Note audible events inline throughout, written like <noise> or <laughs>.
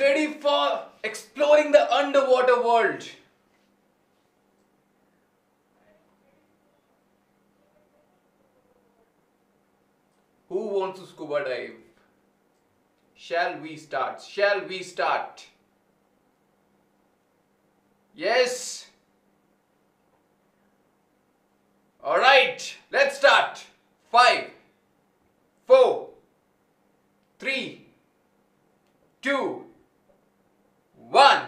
ready for exploring the underwater world. Who wants to scuba dive? Shall we start? Shall we start? Yes. All right, let's start. Five, four, three, two. one.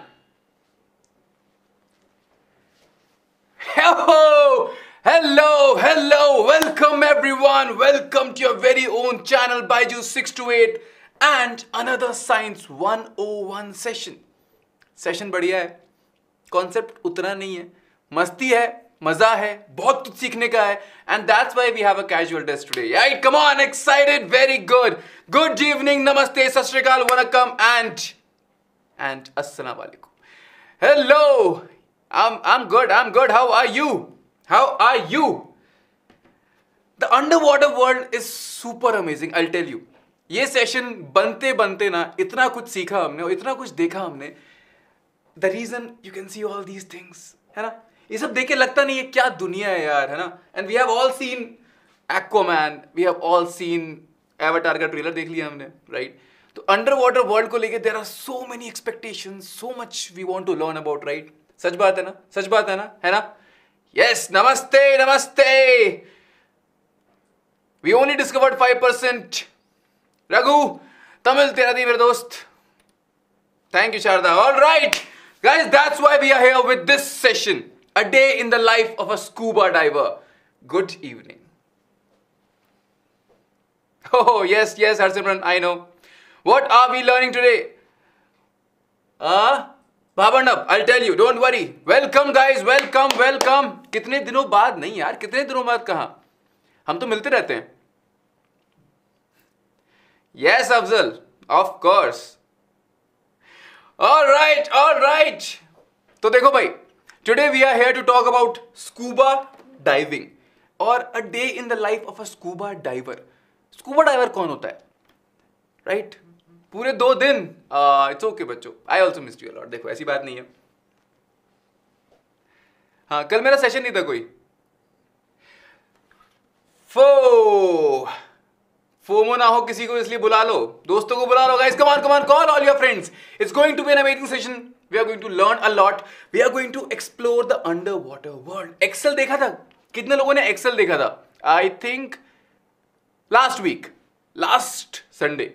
Hello, hello, hello, welcome everyone. Welcome to your very own channel Baiju 628 and another Science 101 session. Session बढ़िया है concept उतना नहीं है मस्ती है मजा है बहुत कुछ सीखने का है and that's why we have a casual test today right come on excited very good good evening नमस्ते सत श्रीकाल वनकम and and assalamu alaikum. Hello, I'm, I'm good, I'm good. How are you? How are you? The underwater world is super amazing, I'll tell you. ये session बनते बनते ना इतना कुछ सीखा हमने और इतना कुछ देखा हमने the reason you can see all these things है ना ये सब देख के लगता नहीं है क्या दुनिया है यार है ना and we have all seen Aquaman we have all seen Avatar का ट्रेलर देख लिया हमने राइट right? तो अंडर वाटर वर्ल्ड को लेके there are so many expectation so much we want to learn about right सच बात है ना सच बात है ना है ना यस नमस्ते नमस्ते we only discovered five percent Raghu Tamil तेरा दी मेरे दोस्त thank you Sharada all right guys that's why we are here with this session a day in the life of a scuba diver good evening Oh, yes, yes, Harsimran, I know. What are we learning today? Ah, uh, Bhabanab, I'll tell you, don't worry. Welcome guys, welcome, welcome. कितने दिनों बाद नहीं यार कितने दिनों बाद कहा हम तो मिलते रहते हैं Yes, Of course. All right, all right. तो देखो भाई today we are here to talk about scuba diving और a day in the life of a scuba diver scuba diver कौन होता है राइट right? पूरे दो दिन इट्स ओके बच्चों I also miss you a lot देखो ऐसी बात नहीं है हाँ कल मेरा सेशन नहीं था कोई फो फोमो ना हो किसी को इसलिए बुला लो दोस्तों को बुला लो guys come on come on call all your friends it's going to be an amazing session we are going to learn a lot we are going to explore the under water world excel देखा था कितने लोगों ने excel देखा था I think last week last Sunday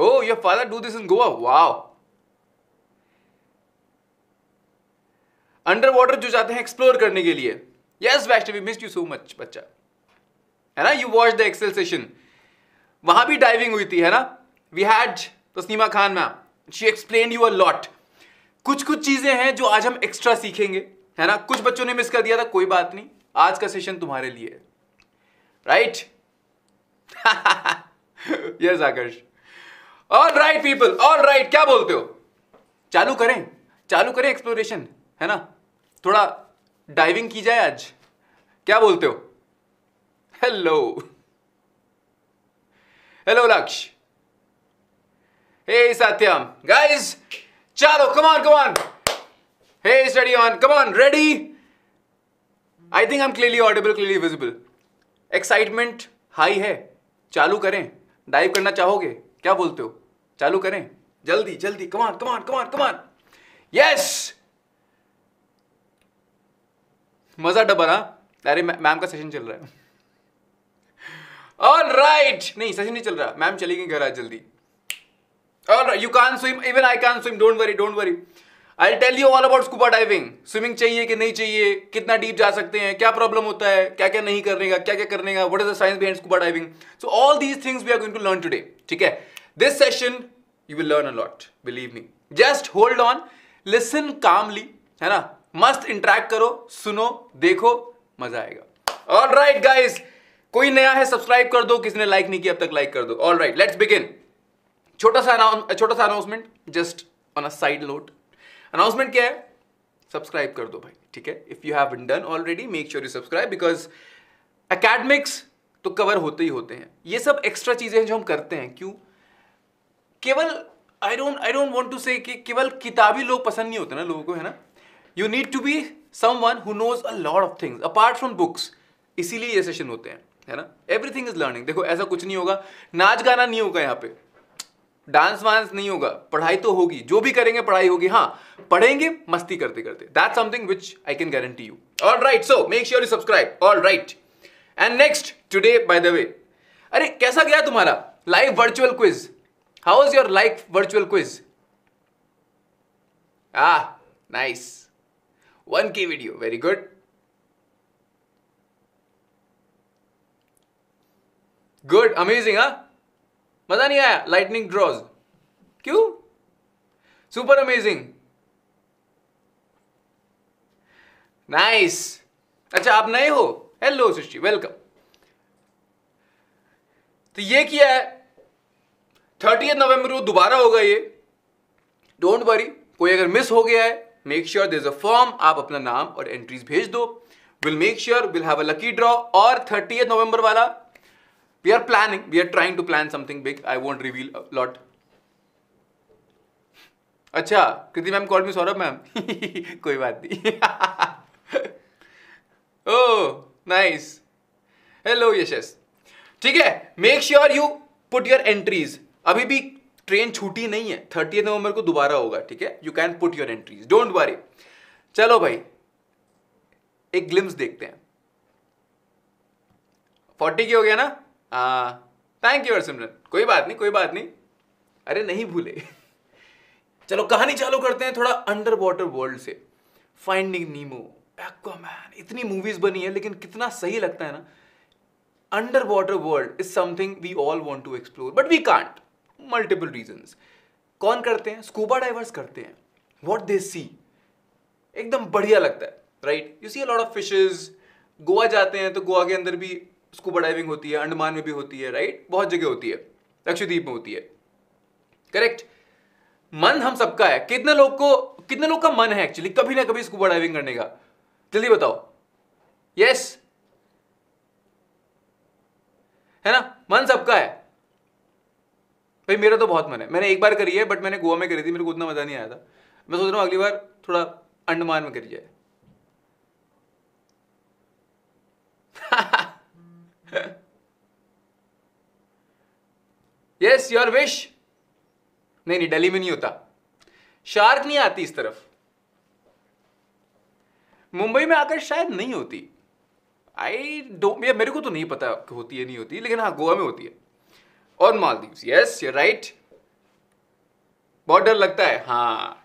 Oh, your father do this in Goa? Wow. Under जो जाते हैं एक्सप्लोर करने के लिए yes Vaishnavi missed you so much बच्चा है ना you watch the excel session वहां भी डाइविंग हुई थी है ना we had Tasneema Khan ma'am she explain you a lot कुछ कुछ चीजें हैं जो आज हम एक्स्ट्रा सीखेंगे है ना कुछ बच्चों ने मिस कर दिया था कोई बात नहीं आज का सेशन तुम्हारे लिए right yes Aakarsh all right people all right क्या बोलते हो चालू करें चालू करें एक्सप्लोरेशन है ना थोड़ा डाइविंग की जाए आज क्या बोलते हो हेलो हेलो लक्ष हे सत्यम गाइस चलो come on come on hey study on come on ready I think I am clearly audible clearly visible excitement high है चालू करें डाइव करना चाहोगे क्या बोलते हो चालू करें जल्दी जल्दी कमान कमान कमान कमान यस मजा डबा ना अरे मैम का सेशन चल रहा है ऑल राइट right. नहीं सेशन नहीं चल रहा मैम चली गई घर आज जल्दी all you can swim even I can swim don't worry don't worry I tell you all about scuba diving swimming चाहिए कि नहीं चाहिए कितना डीप जा सकते हैं क्या प्रॉब्लम होता है क्या क्या नहीं करने का क्या क्या करने का what is the science behind scuba diving so all these things we are going to learn today ठीक है this session you will learn a lot believe me just hold on listen calmly है ना मस्त interact करो सुनो देखो मजा आएगा ऑल राइट गाइज कोई नया है सब्सक्राइब कर दो किसी ने लाइक नहीं किया अब तक लाइक कर दो ऑल राइट लेट्स बिगिन छोटा सा छोटा सा announcement just on a side note announcement क्या है सब्सक्राइब कर दो भाई ठीक है if you have done already make sure you subscribe because academics तो कवर होते ही होते हैं ये सब एक्स्ट्रा चीजें हैं जो हम करते हैं क्यों केवल I don't I don't want to say केवल किताबी लोग पसंद नहीं होते ना लोगों को है ना you need to be someone who knows a lot of things apart from books इसीलिए ये सेशन होते हैं है ना एवरीथिंग इज लर्निंग देखो ऐसा कुछ नहीं होगा नाच गाना नहीं होगा यहाँ पे डांस वांस नहीं होगा पढ़ाई तो होगी जो भी करेंगे पढ़ाई होगी हाँ पढ़ेंगे मस्ती करते करते that something which I can guarantee you all right so make sure you subscribe all right and next today by the way अरे कैसा गया तुम्हारा live virtual quiz how is your life virtual quiz आ nice one की video very good good amazing हा मजा नहीं आया लाइटनिंग ड्रॉज क्यों सुपर अमेजिंग नाइस अच्छा आप नए हो हेलो सृष्टि वेलकम तो ये किया है थर्टी नवंबर को दोबारा होगा ये डोंट वरी कोई अगर मिस हो गया है make sure there a form आप अपना नाम और एंट्रीज भेज दो we'll make sure we'll have a lucky draw और थर्टी नवंबर वाला We are planning, we are trying to plan something big. I won't reveal a lot. अच्छा Kriti ma'am call me Saurabh ma'am <laughs> कोई बात नहीं ओ नाइस हेलो यशस ठीक है make sure you put your entries अभी भी ट्रेन छूटी नहीं है थर्टी नवंबर को दोबारा होगा ठीक है you can put your entries don't worry चलो भाई एक ग्लिम्स देखते हैं फोर्टी की हो गया ना थैंक यू सिमरन कोई बात नहीं कोई बात नहीं अरे नहीं भूले चलो कहानी चालू करते हैं थोड़ा अंडर वाटर वर्ल्ड से फाइंडिंग नीमो एक्वामैन इतनी मूवीज बनी है लेकिन कितना सही लगता है ना under water world is something we all want to explore but we can't multiple reason कौन करते हैं स्कूबा डाइवर्स करते हैं वॉट दे सी एकदम बढ़िया लगता है right you see lot of fishes Goa जाते हैं तो गोवा के अंदर भी स्कूबा डाइविंग होती है अंडमान में भी होती है राइट बहुत जगह होती है लक्षद्वीप में होती है करेक्ट मन हम सबका है कितने लोग को कितने लोग का मन है एक्चुअली कभी ना कभी स्कूबा डाइविंग करने का जल्दी बताओ यस है ना मन सबका है भाई मेरा तो बहुत मन है मैंने एक बार करी है बट मैंने गोवा में करी थी मेरे को उतना मजा नहीं आया था मैं सोच रहा हूँ अगली बार थोड़ा अंडमान में करी जाए यस योर विश नहीं नहीं दिल्ली में नहीं होता शार्क नहीं आती इस तरफ मुंबई में आकर शायद नहीं होती आई डोंट मेरे को तो नहीं पता होती है नहीं होती लेकिन हाँ गोवा में होती है और मालदीव यस यू राइट बहुत डर लगता है हाँ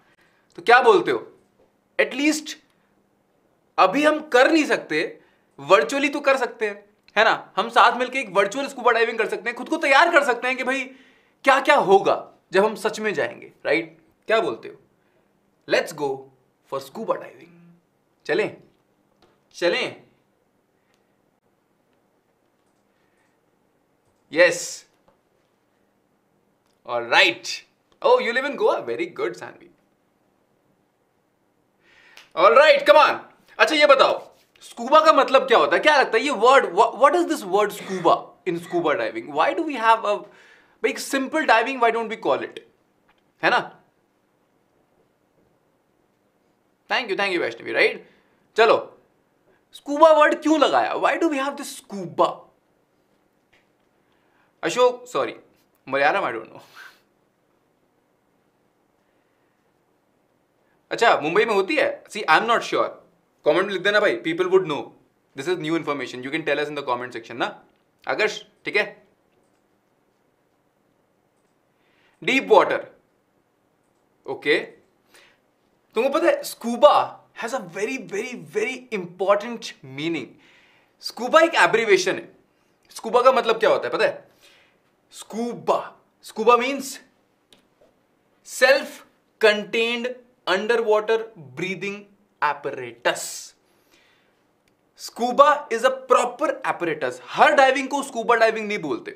तो क्या बोलते हो एटलीस्ट अभी हम कर नहीं सकते वर्चुअली तो कर सकते हैं है ना हम साथ मिलकर एक वर्चुअल स्कूबा डाइविंग कर सकते हैं खुद को तैयार कर सकते हैं कि भाई क्या क्या होगा जब हम सच में जाएंगे राइट क्या बोलते हो let's go for scuba diving चलें चलें यस और right oh you live in Goa very good Sanvi all right come on अच्छा ये बताओ स्कूबा का मतलब क्या होता है क्या लगता है ये word what is this word scuba in scuba diving why do we have a भाई simple diving why don't we call it है ना thank you thank you Vaishnavi right चलो स्कूबा वर्ड क्यों लगाया why do we have this scuba Ashok sorry Malayalam I don't know अच्छा मुंबई में होती है see I am not sure comment में लिख देना भाई people would know this is new information you can tell us in the comment section ना आकर्ष ठीक है डीप वाटर ओके तुमको पता है scuba has a very very very important meaning scuba एक एब्रीवेशन है स्कूबा का मतलब क्या होता है पता है scuba scuba means self contained under water breathing apparatus scuba is a proper apparatus हर डाइविंग को स्कूबा डाइविंग नहीं बोलते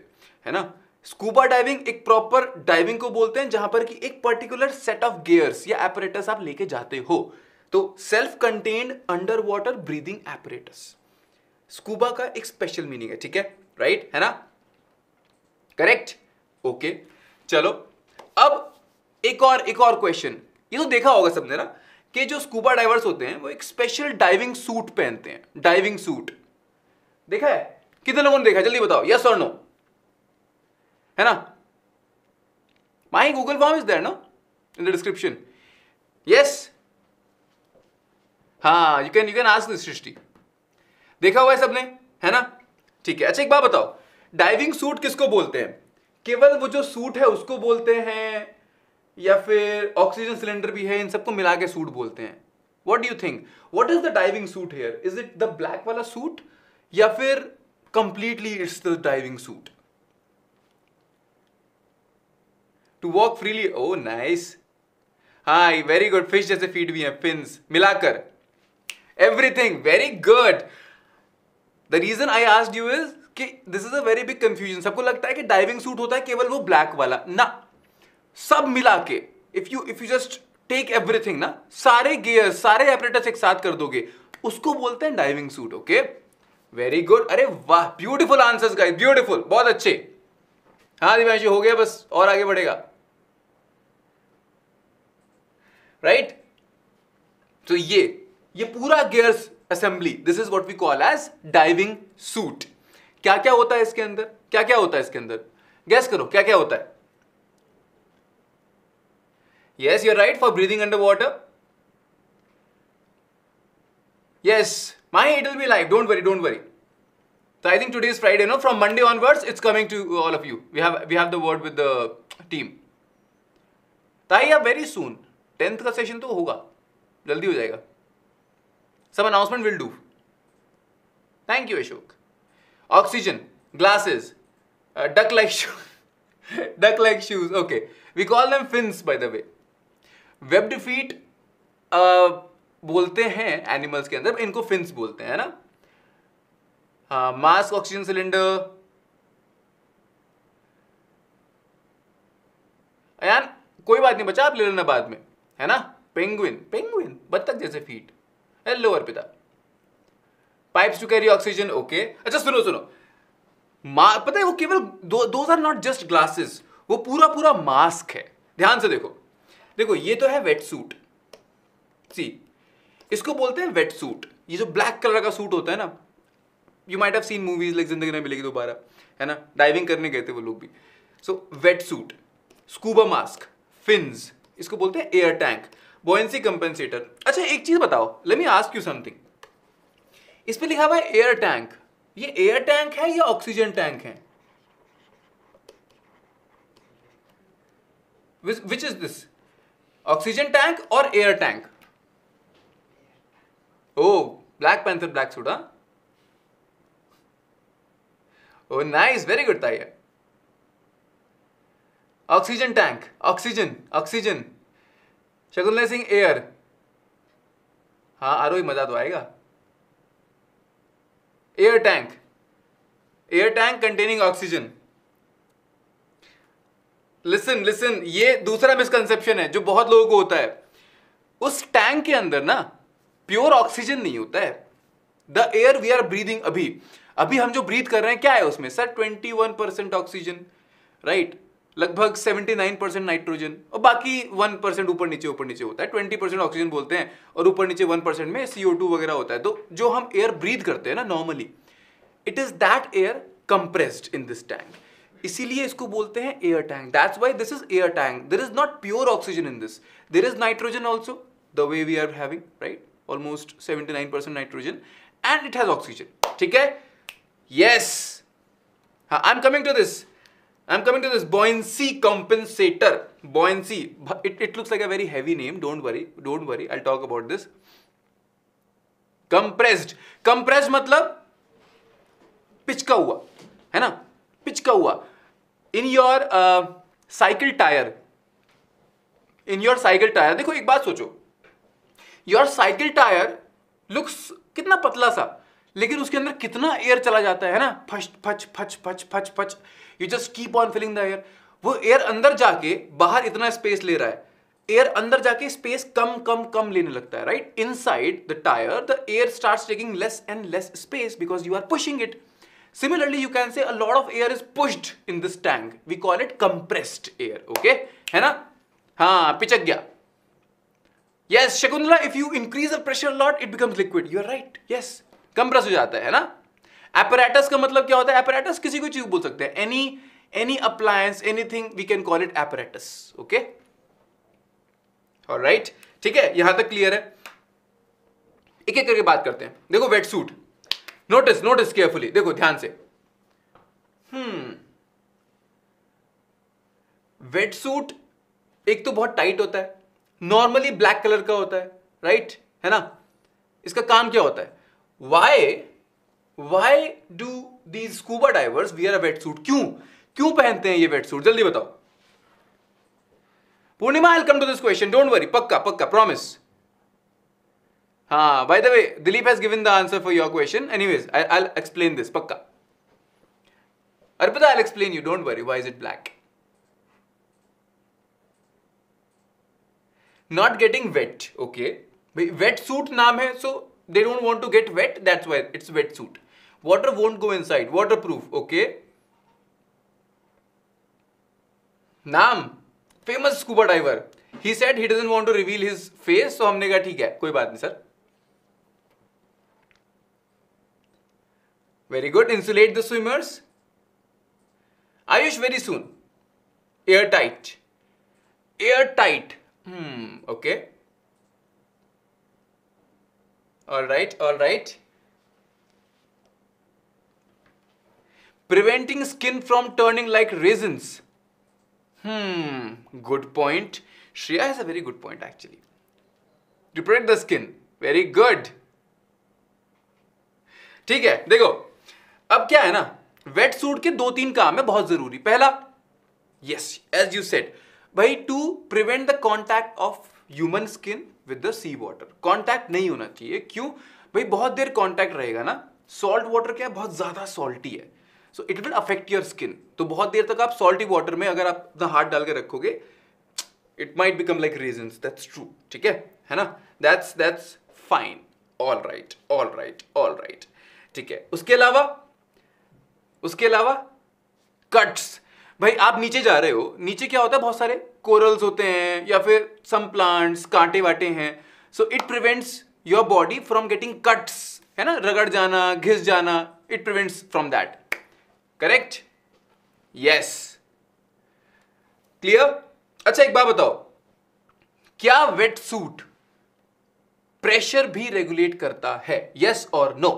है ना स्कूबा डाइविंग एक प्रॉपर डाइविंग को बोलते हैं जहां पर कि एक पर्टिकुलर सेट ऑफ गियर्स या एपरेटस आप लेके जाते हो तो self contained under water breathing apparatus scuba का एक स्पेशल मीनिंग है ठीक है राइट right? है ना करेक्ट ओके okay. चलो अब एक और एक और क्वेश्चन ये तो देखा होगा सबने ना कि जो स्कूबा डाइवर्स होते हैं वो एक स्पेशल डाइविंग सूट पहनते हैं डाइविंग सूट देखा है कितने लोगों ने देखा जल्दी बताओ यस और नो है ना my Google form is there no in the description yes हाँ you can you can ask this Srishti देखा हुआ है सबने है ना ठीक है अच्छा एक बात बताओ डाइविंग सूट किसको बोलते हैं केवल वो जो सूट है उसको बोलते हैं या फिर ऑक्सीजन सिलेंडर भी है इन सबको मिला के सूट बोलते हैं what do you think what is the diving suit here is it the black वाला सूट या फिर completely it's the diving suit to walk freely oh nice hi very good fish जैसे फीड भी है fins मिलाकर everything very good the reason I asked you is कि this is a very big confusion सबको लगता है कि diving suit होता है केवल वो ब्लैक वाला ना सब मिला के if you if you just take everything ना सारे गियर सारे एपरेटस एक साथ कर दोगे उसको बोलते हैं diving suit okay very good अरे वाह ब्यूटीफुल आंसर्स गाइस ब्यूटीफुल बहुत अच्छे हाँ दिव्यांशी हो गया बस और आगे बढ़ेगा राइट right? तो ये ये पूरा gears assembly this is what we call as diving suit क्या क्या होता है इसके अंदर क्या क्या होता है इसके अंदर गैस करो क्या क्या होता है Yes, you're right for breathing underwater. Yes, my it will be live. Don't worry, don't worry. So I think today is Friday. No, from Monday onwards, it's coming to all of you. We have we have the word with the team. Taiya very soon. Tenth ka session to hoga. Jaldi ho jayega. Some announcement will do. Thank you, Ashok. Oxygen glasses, uh, duck like <laughs> shoes. duck like shoes. Okay, we call them fins, by the way. Webbed feet बोलते हैं animals के अंदर इनको fins बोलते हैं ना हाँ mask oxygen cylinder यार कोई बात नहीं बचा आप ले लेना बाद में है ना पेंगुइन पेंगुइन बत्तख जैसे feet hello Arpita pipes to carry oxygen okay अच्छा सुनो सुनो पता है वो केवल दो आर नॉट जस्ट ग्लासेस वो पूरा पूरा मास्क है ध्यान से देखो देखो ये तो है वेट सूट सी इसको बोलते हैं वेट सूट ये जो ब्लैक कलर का सूट होता है ना you might have seen movies like Zindagi Nahi मिलेगी दोबारा है ना डाइविंग करने गए थे वो लोग भी so wet suit scuba mask fins इसको बोलते हैं एयर टैंक बॉयसी कंपेंसेटर अच्छा एक चीज बताओ let me ask you something इस पर लिखा हुआ है एयर टैंक ये एयर टैंक है या ऑक्सीजन टैंक है which is this oxygen tank और air tank oh black panther black suit oh nice very good था ये oxygen tank oxygen oxygen Shakuntala Singh air हाँ आरोही मजा तो आएगा air tank air tank containing oxygen listen listen ये दूसरा मिसकंसेप्शन है जो बहुत लोगों को होता है उस टैंक के अंदर ना प्योर ऑक्सीजन नहीं होता है the air we are breathing अभी अभी हम जो ब्रीथ कर रहे हैं क्या है उसमें sir twenty one percent oxygen right लगभग सेवेंटी नाइन परसेंट नाइट्रोजन और बाकी वन परसेंट ऊपर नीचे ऊपर नीचे होता है ट्वेंटी परसेंट ऑक्सीजन बोलते हैं और ऊपर नीचे वन परसेंट में सीओ टू वगैरह होता है तो जो हम एयर ब्रीथ करते हैं ना normally it is that air compressed in this tank इसीलिए इसको बोलते हैं air tank that's why this is air tank there is not pure oxygen in this there is nitrogen also the way we are having right almost seventy nine percent nitrogen and it has oxygen ठीक है yes हाँ I am coming to this I am coming to this buoyancy compensator buoyancy it it looks like a very heavy name don't worry don't worry I talk about this compressed compressed मतलब पिचका हुआ है ना पिचका हुआ in your cycle tyre in your cycle tyre देखो एक बात सोचो योर साइकिल टायर लुक्स कितना पतला सा लेकिन उसके अंदर कितना एयर चला जाता है ना फच फच फच फच फच फच you just keep on filling the air वो एयर अंदर जाके बाहर इतना स्पेस ले रहा है एयर अंदर जाके स्पेस कम कम कम लेने लगता है right inside the tyre the air start taking less and less space because you are pushing it similarly you can say lot of air is pushed in this tank we call it compressed air okay है ना हाँ पिचक गया yes Shakuntala if you increase the pressure lot it becomes liquid you are right yes compress हो जाता है ना apparatus का मतलब क्या होता है एपरेटस किसी को चीज बोल सकते हैं any any appliance anything we can call it apparatus okay right ठीक है यहां तक क्लियर है एक एक करके बात करते हैं देखो wet suit notice notice carefully देखो ध्यान से हम्म वेट सूट एक तो बहुत टाइट होता है नॉर्मली ब्लैक कलर का होता है राइट right? है ना इसका काम क्या होता है why why do the scuba divers wear a wet suit क्यों क्यों पहनते हैं ये वेट सूट जल्दी बताओ Purnima welcome to this question don't worry पक्का पक्का प्रॉमिस हाँ by the way Dilip has given the answer for your question anyways I I explain this पक्का Arpita I explain you don't worry why is it black not getting wet okay wet suit नाम है सो दे don't want to get wet that's why it's wet suit water won't go inside water proof okay नाम famous scuba diver he said he doesn't want to reveal his face so हमने कहा ठीक है कोई बात नहीं sir Very good. Insulate the swimmers. Ayush, very soon. Airtight. Airtight. Hmm, okay. Alright, alright. Preventing skin from turning like raisins. Hmm, good point. Shreya has a very good point actually. Reprotect the skin. Very good. ठीक है देखो अब क्या है ना wait suit के दो तीन काम है बहुत जरूरी पहला यस एज यू सेट भाई to prevent the contact of human skin with the sea water contact नहीं होना चाहिए क्यों भाई बहुत देर कॉन्टैक्ट रहेगा ना सॉल्ट वाटर क्या बहुत ज़्यादा सॉल्टी है so it will affect your skin तो बहुत देर तक आप सॉल्टी वाटर में अगर आप अपना हाथ डाल के रखोगे it might become like reason that's true ठीक है है ना that's that's fine all right all right all right ठीक है उसके अलावा उसके अलावा कट्स भाई आप नीचे जा रहे हो नीचे क्या होता है बहुत सारे कोरल्स होते हैं या फिर सम प्लांट्स कांटे वाटे हैं so it prevents your body from getting cuts है ना रगड़ जाना घिस जाना it prevents from that correct yes clear अच्छा एक बात बताओ क्या वेट सूट प्रेशर भी रेगुलेट करता है यस और no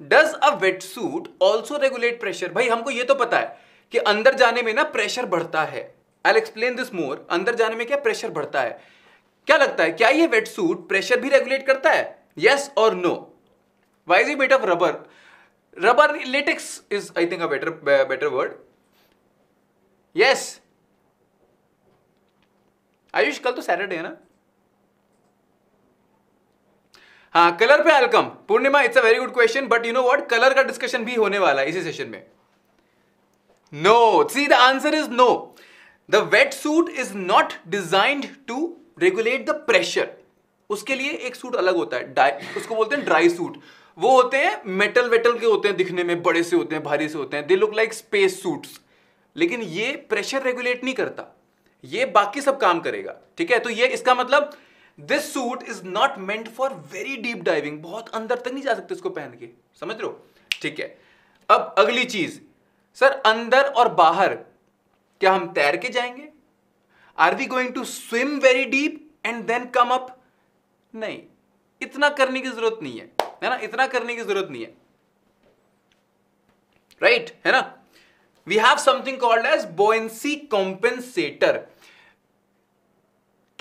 does a wet suit also regulate pressure भाई हमको ये तो पता है कि अंदर जाने में ना प्रेशर बढ़ता है आई एक्सप्लेन दिस मोर अंदर जाने में क्या प्रेशर बढ़ता है क्या लगता है क्या ये वेट सूट प्रेशर भी रेगुलेट करता है यस और no wise is made of rubber rubber latex is I think a better better word yes Ayush कल तो सैटरडे है ना हाँ कलर पे welcome Purnima it's a very good question but you know what colour का डिस्कशन भी होने वाला है इसी सेशन में no see the answer is no the wet suit is not designed to regulate the pressure उसके लिए एक सूट अलग होता है उसको बोलते हैं ड्राई सूट वो होते हैं मेटल वेटल के होते हैं दिखने में बड़े से होते हैं भारी से होते हैं they look like space suits लेकिन ये प्रेशर रेगुलेट नहीं करता ये बाकी सब काम करेगा ठीक है तो ये इसका मतलब this suit is not meant for very deep diving बहुत अंदर तक नहीं जा सकते इसको पहन के समझ रहे हो ठीक है अब अगली चीज सर अंदर और बाहर क्या हम तैर के जाएंगे are we going to swim very deep and then come up नहीं इतना करने की जरूरत नहीं है है ना इतना करने की जरूरत नहीं है राइट right, है ना we have something called as buoyancy compensator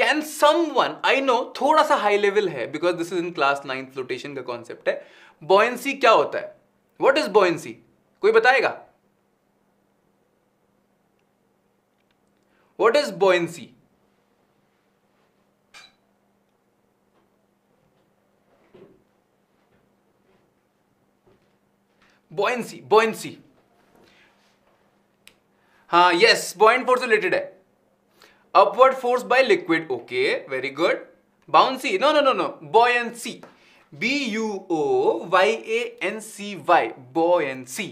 can someone I know थोड़ा सा हाई लेवल है because this is in class ninth flotation का कॉन्सेप्ट है बॉयंसी क्या होता है वॉट इज बॉयंसी कोई बताएगा what is buoyancy buoyancy buoyancy हाँ यस बॉइंट फोर्स रिलेटेड है upward force by liquid okay very good bouncy no no no no buoyancy b u o y a n c y buoyancy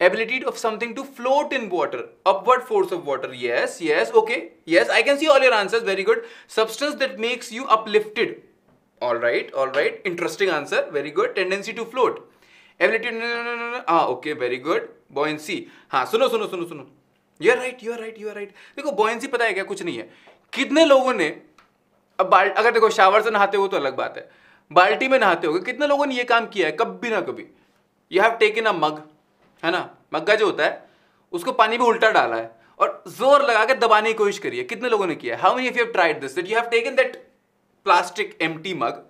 ability of something to float in water upward force of water yes yes okay yes i can see all your answers very good substance that makes you uplifted all right all right interesting answer very good tendency to float ability no no no no ah okay very good buoyancy ha suno suno suno suno you are right you are right you are right देखो buoyancy पता है क्या कुछ नहीं है कितने लोगों ने अब अगर देखो शावर से नहाते हो तो अलग बात है बाल्टी में नहाते हो कितने लोगों ने ये काम किया है कभी ना कभी you have taken a mug है ना मग्गा जो होता है उसको पानी में उल्टा डाला है और जोर लगा के दबाने की कोशिश करिए कितने लोगों ने किया है how many you have tried this that you have taken that plastic empty mug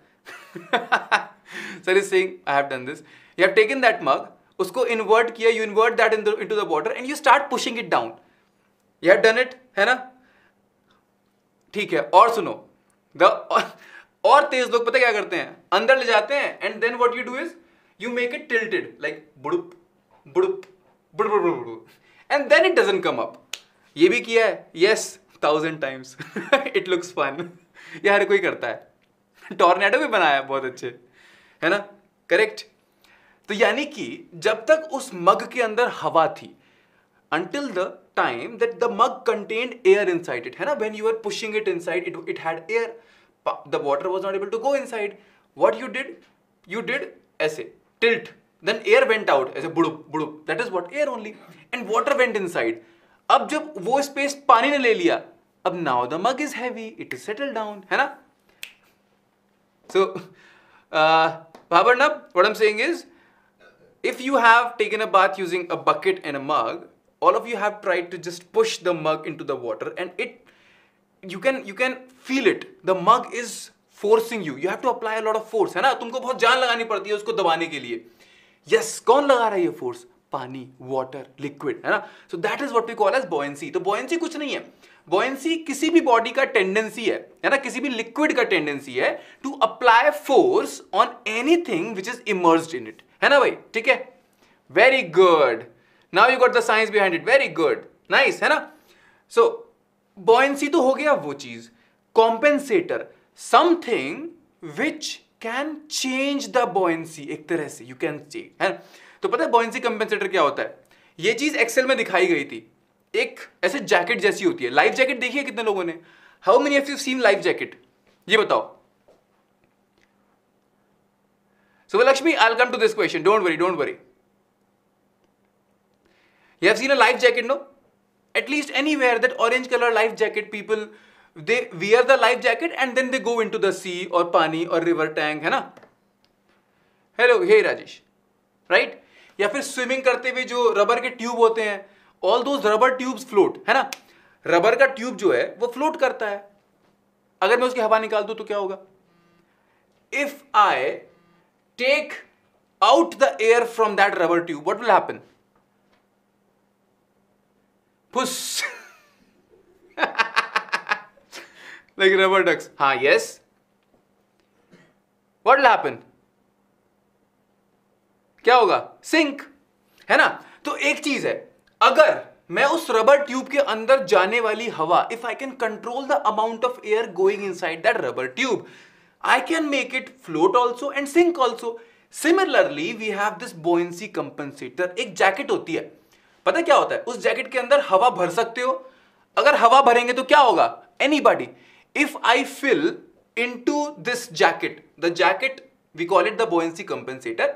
sir is I have done this you have taken that mug उसको इन्वर्ट किया you invert that in into the water and you start pushing it down you have done it है ना ठीक है और सुनो the <laughs> और, तेज लोग पता क्या करते हैं अंदर ले जाते हैं and then what you do is you make it tilted like बुड़ुप बुड़ुप बुड़ बुड़ बुड़ and then it doesn't come up ये भी किया है yes thousand times it looks fun ये हर कोई करता है टॉर्नेडो भी बनाया है बहुत अच्छे है ना करेक्ट तो यानी कि जब तक उस मग के अंदर हवा थी until the time that the mug contained air inside it है ना when you are pushing it inside it had air the water was not able to go inside what you did you did ऐसे tilt then air went out ऐसे बुड़ुप बुड़ुप that is what air only and water went inside अब जब वो space पानी ने ले लिया अब now the mug is heavy it is settle down है ना सो भाबर नब वम सेंग is If you have taken a bath using a bucket and a mug, all of you have tried to just push the mug into the water and it you can you can feel it. The mug is forcing you you have to apply lot of force है ना तुमको बहुत जान लगानी पड़ती है उसको दबाने के लिए यस yes, कौन लगा रहा है ये फोर्स पानी वाटर लिक्विड है ना so that is what we call as buoyancy तो बॉयंसी कुछ नहीं है बॉयंसी किसी भी बॉडी का टेंडेंसी है है ना किसी भी लिक्विड का टेंडेंसी है to apply force on anything which is immerse in it है ना भाई ठीक है very good now you got the science behind it very good nice है ना सो so, तो हो गया वो चीज compensator something which can change the buoyancy एक तरह से यू कैन सी है तो पता है बॉयसी कंपेंसेटर क्या होता है ये चीज एक्सेल में दिखाई गई थी एक ऐसे जैकेट जैसी होती है लाइफ जैकेट देखी है कितने लोगों ने how many have you seen life jacket ये बताओ So I'll come to this question. Don't worry, don't worry. You have seen a life jacket, no? At least anywhere that orange color life jacket people they wear the life jacket and then they go into the sea or pani or river tank, है ना? Hello, hey Rajesh, right? या फिर swimming करते हुए जो rubber के tube होते हैं all those rubber tubes float है ना रबर का ट्यूब जो है वो फ्लोट करता है अगर मैं उसकी हवा निकाल दूं तो क्या होगा if I take out the air from that rubber tube, what will happen? Puss. like rubber ducks. Ha, Huh, yes. What will happen? क्या होगा सिंक है ना तो एक चीज है अगर मैं उस रबर ट्यूब के अंदर जाने वाली हवा if I can control the amount of air going inside that rubber tube I can make it float also and sink also. Similarly, we have this buoyancy compensator. एक जैकेट होती है पता क्या होता है उस जैकेट के अंदर हवा भर सकते हो अगर हवा भरेंगे तो क्या होगा anybody if I fill into this jacket the jacket we call it the buoyancy compensator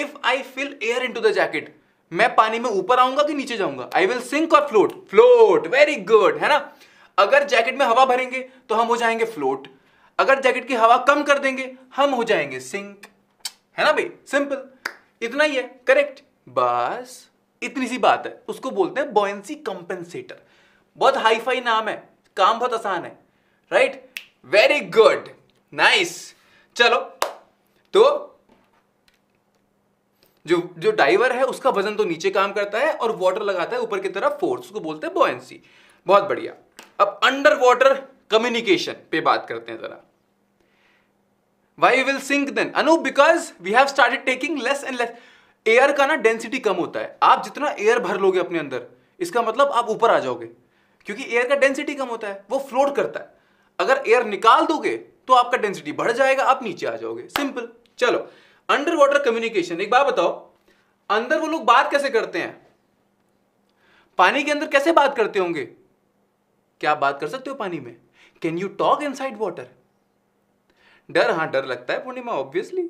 if I fill air into the jacket मैं पानी में ऊपर आऊंगा कि नीचे जाऊंगा आई विल सिंक और फ्लोट फ्लोट वेरी गुड है ना अगर जैकेट में हवा भरेंगे तो हम हो जाएंगे फ्लोट अगर जैकेट की हवा कम कर देंगे हम हो जाएंगे सिंक है ना भाई सिंपल इतना ही है करेक्ट बस इतनी सी बात है उसको बोलते हैं बॉयंसी कंपेंसेटर बहुत हाईफाई नाम है काम बहुत आसान है राइट वेरी गुड नाइस चलो तो जो जो डाइवर है उसका वजन तो नीचे काम करता है और वाटर लगाता है ऊपर की तरफ फोर्स उसको बोलते हैं बॉयंसी बहुत बढ़िया अब अंडर वाटर कम्युनिकेशन पे बात करते हैं जरा वाई विल सिंक देन अनु because we have started taking less and less air का ना डेंसिटी कम होता है आप जितना एयर भर लोगे अपने अंदर इसका मतलब आप ऊपर आ जाओगे क्योंकि एयर का डेंसिटी कम होता है वो फ्लोट करता है अगर एयर निकाल दोगे तो आपका डेंसिटी बढ़ जाएगा आप नीचे आ जाओगे सिंपल चलो अंडर वाटर कम्युनिकेशन एक बात बताओ अंदर वो लोग बात कैसे करते हैं पानी के अंदर कैसे बात करते होंगे क्या आप बात कर सकते हो पानी में can you talk inside water डर हाँ डर लगता है Purnima obviously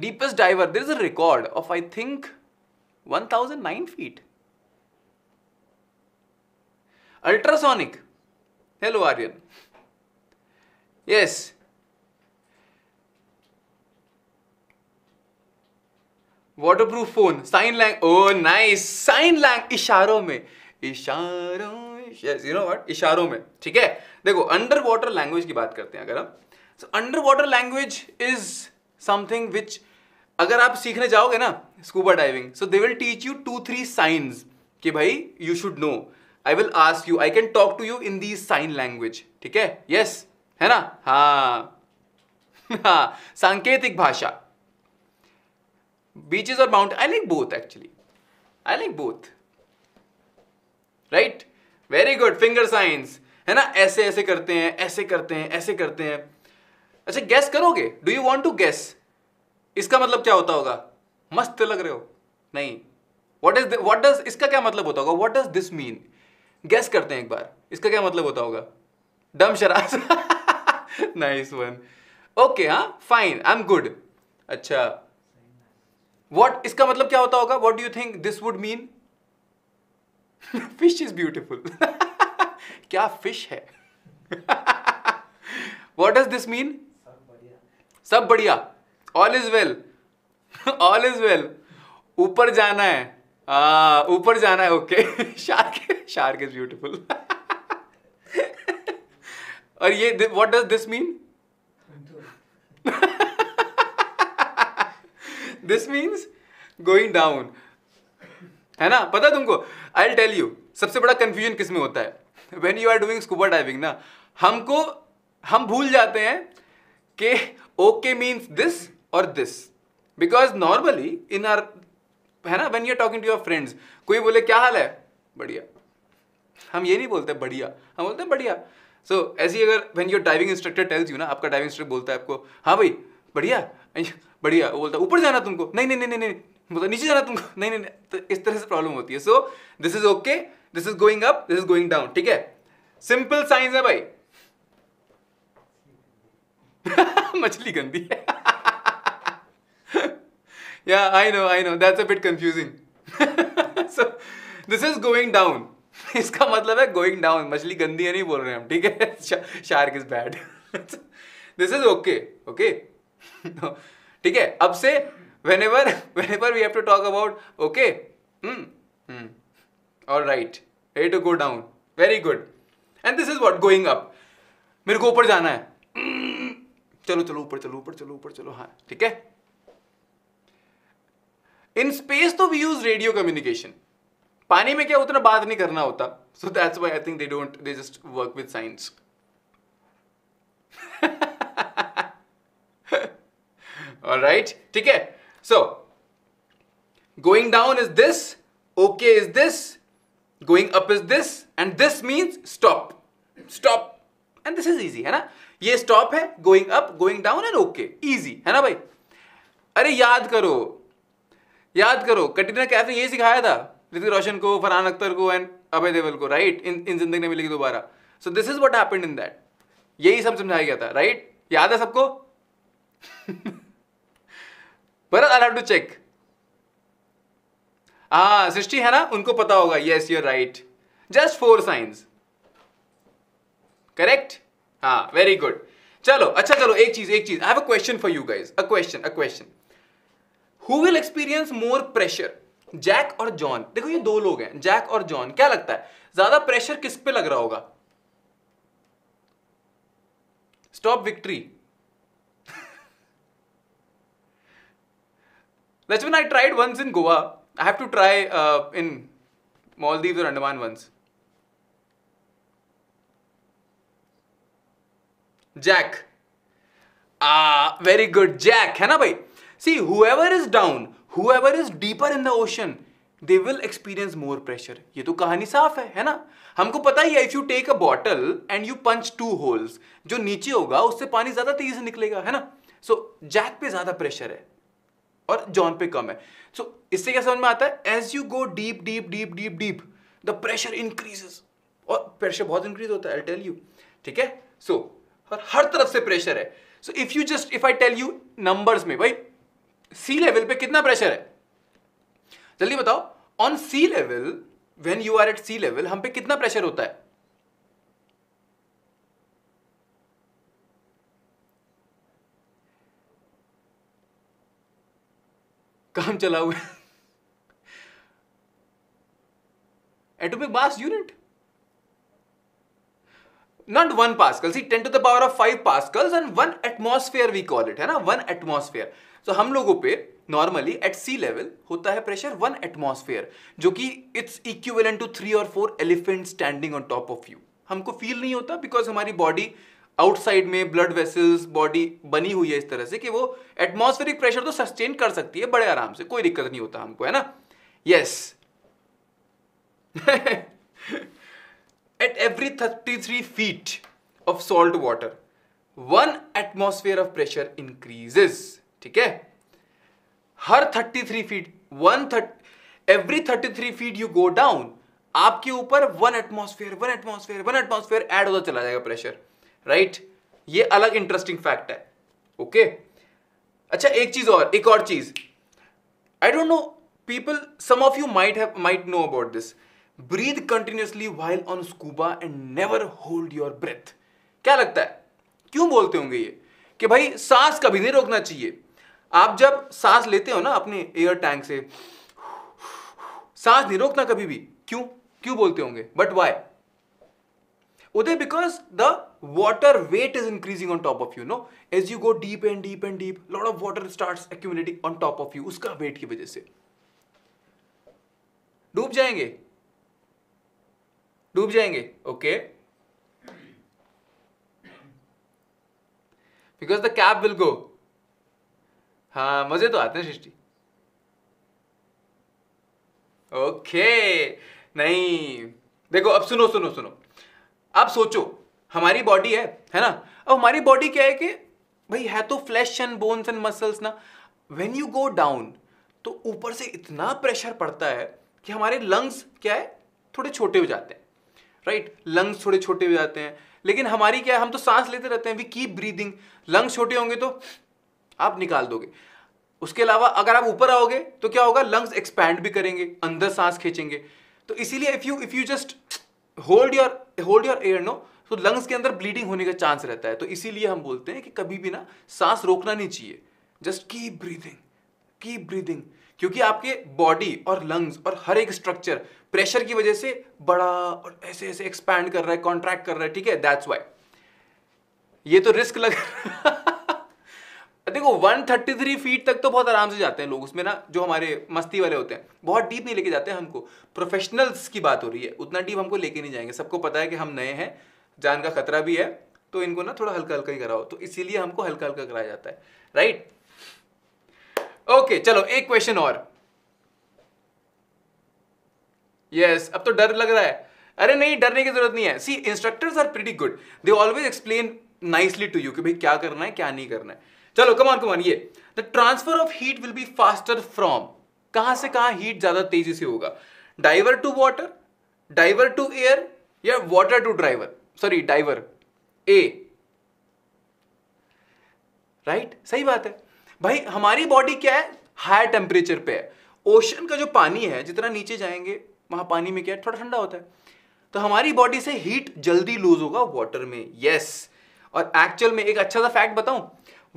deepest diver there is a record of I think one thousand nine feet ultrasonic hello Aryan yes proof phone sign language oh nice sign language इशारों में इशारों you know what इशारों में ठीक है देखो अंडर वाटर लैंग्वेज की बात करते हैं अगर हम so under water language is something which अगर आप सीखने जाओगे ना scuba diving so they will teach you two three signs कि भाई you should know I will ask you I can talk to you in the sign language ठीक है yes yes, है ना हा <laughs> हा सांकेतिक भाषा बीचेस और mount I like both actually I like both right very good finger signs है ना ऐसे ऐसे करते हैं ऐसे करते हैं ऐसे करते हैं अच्छा गैस करोगे do you want to guess इसका मतलब क्या होता होगा मस्त लग रहे हो नहीं वॉट इज वॉट डज इसका क्या मतलब होता होगा what does this mean guess करते हैं एक बार इसका क्या मतलब होता होगा dumb charades nice one okay हाँ फाइन आई एम गुड अच्छा वॉट इसका मतलब क्या होता होगा what do you think this would mean fish is beautiful क्या फिश है वॉट डज दिस मीन सब बढ़िया all is well all is well ऊपर जाना है ऊपर जाना है okay shark shark is beautiful और ये what does this mean this means going down है ना पता तुमको आई टेल यू सबसे बड़ा कंफ्यूजन किस में होता है when you are doing scuba diving ना हमको हम भूल जाते हैं कि ओके मीन्स दिस और this because normally in our है ना when you are talking to your friends कोई बोले क्या हाल है बढ़िया हम ये नहीं बोलते बढ़िया हम बोलते हैं बढ़िया सो so, ऐसे ही अगर when your diving instructor tells you ना आपका डाइविंग इंस्ट्रक्टर बोलता है आपको हाँ भाई बढ़िया <laughs> बढ़िया वो बोलता है ऊपर जाना तुमको नहीं नहीं नहीं नहीं मतलब नीचे जाना तुमको <laughs> नहीं नहीं, नहीं तो इस तरह से प्रॉब्लम होती है so this is okay this is going up this is going down ठीक है सिंपल साइंस है भाई <laughs> मछली गंदी है या I know I know that's a bit confusing so this is going down इसका मतलब है गोइंग डाउन मछली गंदी है नहीं बोल रहे हम ठीक है shark is bad this is okay okay ठीक है अब से whenever <laughs> whenever we have to talk about okay hmm hmm all right ready to go down very good and this is what going up मेरे को ऊपर जाना है hmm, चलो चलो ऊपर चलो ऊपर चलो ऊपर चलो हाँ ठीक है इन स्पेस तो वी यूज रेडियो कम्युनिकेशन पानी में क्या उतना बात नहीं करना होता so that's why I think they don't they just work with signs right ठीक है So, going down is this, okay is this, going up is this, and this means stop. Stop. And this is easy है ना ये stop है going up going down and okay easy है ना भाई अरे याद करो याद करो कटरीना कैफ ने यही सिखाया था ऋतिक रोशन को फरहान अख्तर को एंड अभय देवल को राइट इन इन जिंदगी Na Milegi Dobara so this is what happened in that यही सब समझाया गया था राइट याद है सबको <laughs> Bharat I have to check हाँ सृष्टि है ना उनको पता होगा yes you're right just four signs correct हाँ वेरी गुड चलो अच्छा चलो एक चीज एक चीज I have a question for you guys a question a question who will experience more pressure Jack और जॉन देखो ये दो लोग हैं जैक और जॉन क्या लगता है ज्यादा प्रेशर किस पे लग रहा होगा stop victory That's when I tried once in Goa. I have to try uh, in Maldives or Andaman once. Jack. Ah, very good. Jack, है ना भाई? See, whoever is down, whoever is deeper in the ocean, they will experience more pressure. ये तो कहानी साफ है, है ना? हमको पता ही है, if you take a bottle and you punch two holes, जो नीचे होगा, उससे पानी ज़्यादा तेज़ निकलेगा, है ना? So, Jack पे ज़्यादा pressure है. और जॉन पे कम है सो so, इससे क्या समझ में आता है as you go deep deep deep deep deep the pressure increases और प्रेशर बहुत इंक्रीज होता है आई टेल यू ठीक है सो so, हर तरफ से प्रेशर है so if you just if I tell you numbers में भाई सी लेवल पे कितना प्रेशर है जल्दी बताओ on sea level when you are at sea level हम पे कितना प्रेशर होता है काम चला हुआ atomic base unit not one pascal see ten to the power of five pascal and one atmosphere we call it है ना वन एटमोस्फेयर तो हम लोगों पे नॉर्मली एट सी लेवल होता है प्रेशर वन एटमोस्फेयर जो कि इट्स इक्विवेलेंट टू थ्री और four elephant standing on top of you हमको फील नहीं होता बिकॉज हमारी बॉडी आउटसाइड में ब्लड वेसल्स बॉडी बनी हुई है इस तरह से कि वो एटमोस्फेरिक प्रेशर तो सस्टेन कर सकती है बड़े आराम से कोई दिक्कत नहीं होता हमको है ना yes at every thirty three feet of salt water one atmosphere of pressure increases ठीक है हर thirty three feet one every thirty three feet you go down आपके ऊपर one atmosphere one atmosphere one atmosphere add होता चला जाएगा pressure right ये अलग इंटरेस्टिंग फैक्ट है ओके अच्छा एक चीज और एक और चीज I don't know people some of you might have might know about this breathe continuously while on scuba and never hold your breath क्या लगता है क्यों बोलते होंगे ये कि भाई सांस कभी नहीं रोकना चाहिए आप जब सांस लेते हो ना अपने एयर टैंक से सांस नहीं रोकना कभी भी क्यों क्यों बोलते होंगे बट वाई उधर because the water weight is increasing on top of you know as you go deep and deep and deep lot of water start accumulating on top of you उसका वेट की वजह से डूब जाएंगे डूब जाएंगे okay because the cap will go हाँ मजे तो आते हैं सृष्टि ओके okay. नहीं देखो अब सुनो सुनो सुनो आप सोचो हमारी बॉडी है है ना अब हमारी बॉडी क्या है कि भाई है तो flesh and bones and muscles ना वेन यू गो डाउन तो ऊपर से इतना प्रेशर पड़ता है कि हमारे लंग्स क्या है थोड़े छोटे हो जाते हैं राइट right? लंग्स थोड़े छोटे हो जाते हैं लेकिन हमारी क्या है हम तो सांस लेते रहते हैं वी कीप ब्रीदिंग लंग्स छोटे होंगे तो आप निकाल दोगे उसके अलावा अगर आप ऊपर आओगे तो क्या होगा लंग्स एक्सपैंड भी करेंगे अंदर सांस खींचेंगे तो इसीलिए if you if you just hold your hold your air no तो लंग्स के अंदर ब्लीडिंग होने का चांस रहता है तो इसीलिए हम बोलते हैं कि कभी भी ना सांस रोकना नहीं चाहिए just keep breathing keep breathing क्योंकि आपके बॉडी और लंग्स और हर एक स्ट्रक्चर प्रेशर की वजह से बड़ा और ऐसे ऐसे एक्सपैंड कर रहा है कॉन्ट्रैक्ट कर रहा है ठीक है दैट्स वाई ये तो रिस्क लग <laughs> देखो 133 फीट तक तो बहुत आराम से जाते हैं लोग उसमें ना जो हमारे मस्ती वाले होते हैं बहुत डीप नहीं लेके जाते हैं हमको प्रोफेशनल्स की बात हो रही है उतना डीप हमको लेके नहीं जाएंगे सबको पता है कि हम नए हैं जान का खतरा भी है तो इनको ना थोड़ा हल्का हल्का ही कराओ तो इसीलिए हमको हल्का हल्का कराया जाता है राइट ओके चलो एक क्वेश्चन और यस अब तो डर लग रहा है अरे नहीं डरने की जरूरत नहीं है see instructors are pretty good they always explain nicely to you कि भाई क्या करना है क्या नहीं करना है चलो कमान कमान ये the transfer of heat will be faster from कहां से कहां हीट ज्यादा तेजी से होगा diver to water diver to air या water to driver sorry diver A right सही बात है भाई हमारी बॉडी क्या है हाई टेम्परेचर पे है ओशन का जो पानी है जितना नीचे जाएंगे वहां पानी में क्या है थोड़ा ठंडा होता है तो हमारी बॉडी से हीट जल्दी लूज होगा वाटर में यस yes. और एक्चुअल में एक अच्छा सा फैक्ट बताऊं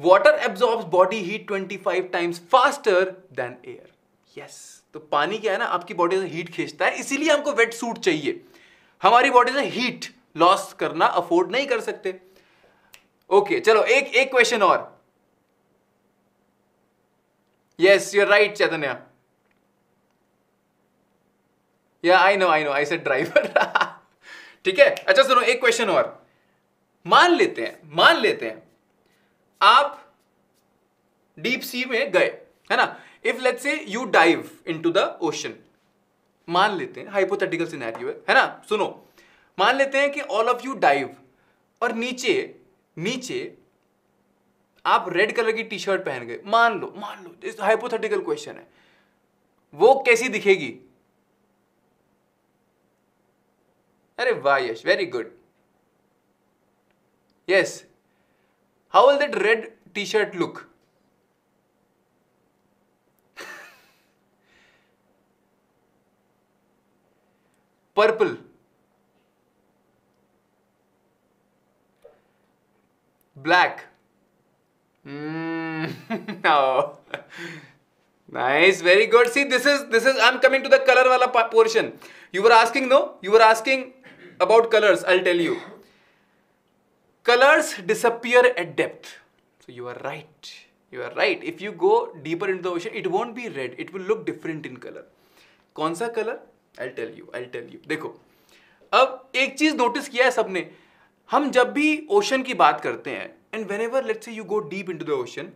water absorb body heat twenty five times faster than air yes तो पानी क्या है ना आपकी बॉडी से हीट खींचता है इसीलिए हमको वेट सूट चाहिए हमारी बॉडी से हीट लॉस करना अफोर्ड नहीं कर सकते ओके okay, चलो एक एक क्वेश्चन और यस यू राइट चैतन्य या आई नो आई नो आई से ड्राइवर ठीक है अच्छा सुनो एक क्वेश्चन और मान लेते हैं मान लेते हैं आप डीप सी में गए है ना if let's say you dive into the ocean मान लेते हैं हाइपोथेटिकल सिनेरियो है ना सुनो मान लेते हैं कि ऑल ऑफ यू डाइव और नीचे नीचे आप रेड कलर की टी शर्ट पहन गए मान लो मान लो इस हाइपोथेटिकल क्वेश्चन है वो कैसी दिखेगी अरे वाह Yash very good yes How will that red t-shirt look? Purple. Black. Mm, <laughs> no. nice, very good. See, this is this is I'm coming to the color wala portion. You were asking no? You were asking about colors. I'll tell you. Colours disappear at depth so you are right you are right if you go deeper in the ocean it won't be red it will look different in colour कौन सा colour I tell you I tell you देखो अब एक चीज notice किया है सबने हम जब भी ओशन की बात करते हैं and whenever let's you go deep into the ocean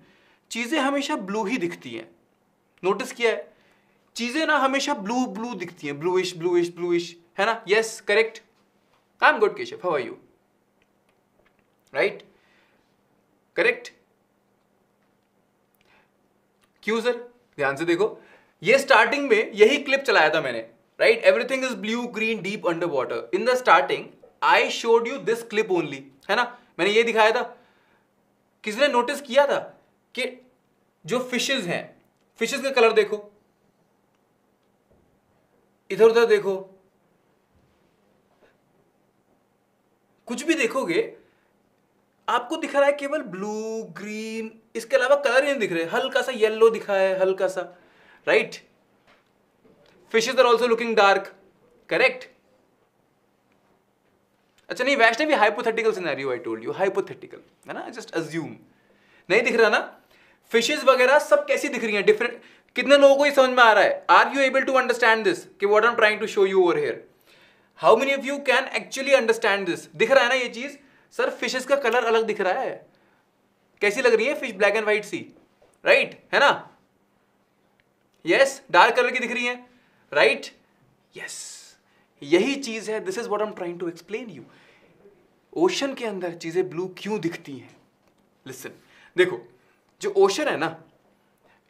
चीज़ें हमेशा ब्लू ही दिखती हैं नोटिस किया है चीज़ें ना हमेशा ब्लू ब्लू दिखती हैं ब्लूइश ब्लूइश ब्लूइश है ना yes correct I am good Keshav how are you right correct क्यों सर ध्यान से देखो ये स्टार्टिंग में यही क्लिप चलाया था मैंने right everything is blue green deep under water in the starting I showed you this clip only है ना मैंने ये दिखाया था किसने नोटिस किया था कि जो फिशेज हैं फिशेज का कलर देखो इधर उधर देखो कुछ भी देखोगे आपको दिख रहा है केवल ब्लू ग्रीन इसके अलावा कलर ही नहीं दिख रहे हल्का सा येलो दिखा है हल्का सा right fishes are also looking dark correct अच्छा नहीं भी hypothetical scenario I told you hypothetical है ना जस्ट अज्यूम नहीं दिख रहा ना फिशेज वगैरह सब कैसी दिख रही हैं डिफरेंट कितने लोगों को ये समझ में आ रहा है are you able to understand this कि what I am trying to show you over here how many of you can actually understand this दिख रहा है ना ये चीज़ सर फिशेस का कलर अलग दिख रहा है कैसी लग रही है फिश ब्लैक एंड व्हाइट सी राइट right, है ना यस डार्क कलर की दिख रही है राइट right? Yes yes. यही चीज है this is what am trying to explain you ocean के अंदर चीजें ब्लू क्यों दिखती हैं लिसन देखो जो ओशन है ना